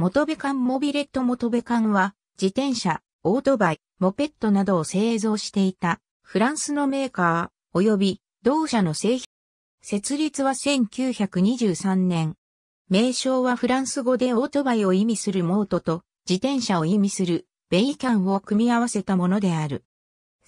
元部ン・モビレット元部ンは、自転車、オートバイ、モペットなどを製造していた、フランスのメーカー、及び同社の製品。設立は1923年。名称はフランス語でオートバイを意味するモートと、自転車を意味するベイキャンを組み合わせたものである。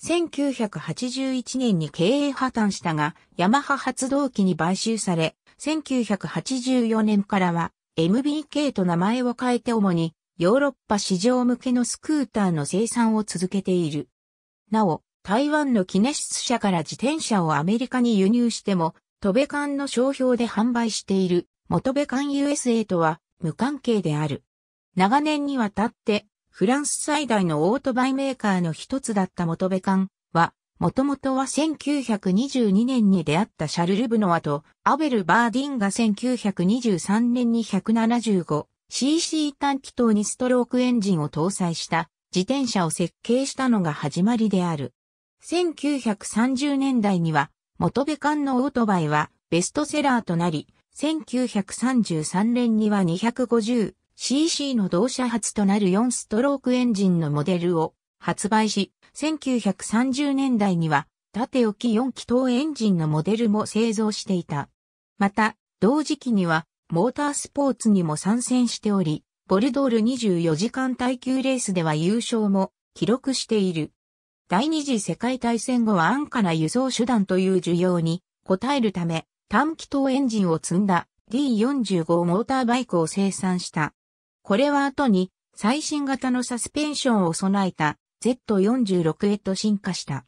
1981年に経営破綻したが、ヤマハ発動機に買収され、1984年からは MBK と名前を変えて主にヨーロッパ市場向けのスクーターの生産を続けている。なお、台湾のキネシス社から自転車をアメリカに輸入しても、トベカンの商標で販売している、元ベカン USA とは無関係である。長年にわたって、フランス最大のオートバイメーカーの一つだった元ベカンもともとは1922年に出会ったシャルル・ブノワとアベル・バーディンが1923年に 175cc 短気筒にストロークエンジンを搭載した自転車を設計したのが始まりである。1930年代には元部間のオートバイはベストセラーとなり、1933年には 250cc の同社初となる4ストロークエンジンのモデルを発売し、1930年代には縦置き4気筒エンジンのモデルも製造していた。また、同時期にはモータースポーツにも参戦しており、ボルドール24時間耐久レースでは優勝も記録している。第二次世界大戦後は安価な輸送手段という需要に応えるため、短気筒エンジンを積んだ D45 モーターバイクを生産した。これは後に最新型のサスペンションを備えた Z46 へと進化した。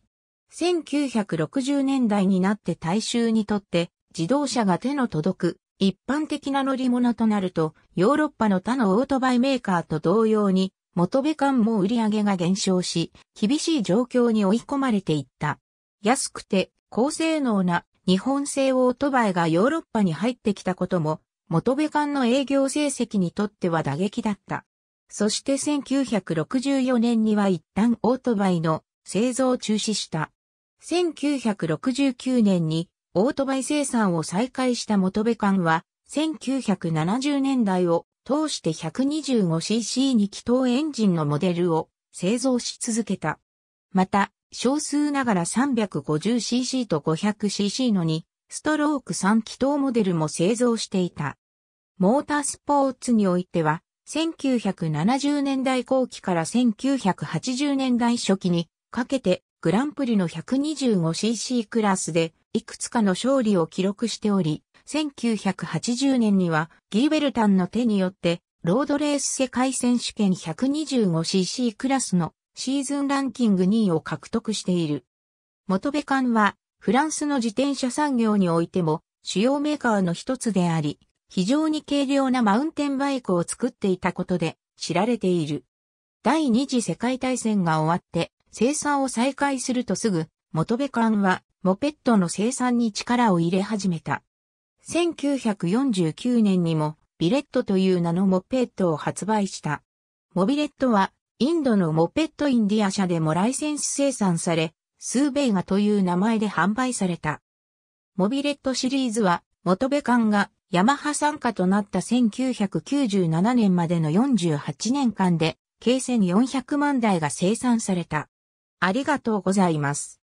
1960年代になって大衆にとって自動車が手の届く一般的な乗り物となるとヨーロッパの他のオートバイメーカーと同様に元部間も売り上げが減少し厳しい状況に追い込まれていった。安くて高性能な日本製オートバイがヨーロッパに入ってきたことも元部間の営業成績にとっては打撃だった。そして1964年には一旦オートバイの製造を中止した。1969年にオートバイ生産を再開した元部艦は、1970年代を通して 125cc に気筒エンジンのモデルを製造し続けた。また、少数ながら 350cc と 500cc の2ストローク3気筒モデルも製造していた。モータースポーツにおいては、1970年代後期から1980年代初期にかけてグランプリの 125cc クラスでいくつかの勝利を記録しており、1980年にはギーベルタンの手によってロードレース世界選手権 125cc クラスのシーズンランキング2位を獲得している。元部艦はフランスの自転車産業においても主要メーカーの一つであり、非常に軽量なマウンテンバイクを作っていたことで知られている。第二次世界大戦が終わって生産を再開するとすぐ、元部館はモペットの生産に力を入れ始めた。1949年にもビレットという名のモペットを発売した。モビレットはインドのモペットインディア社でもライセンス生産され、スーベイガという名前で販売された。モビレットシリーズは元部館がヤマハ参加となった1997年までの48年間で、計1400万台が生産された。ありがとうございます。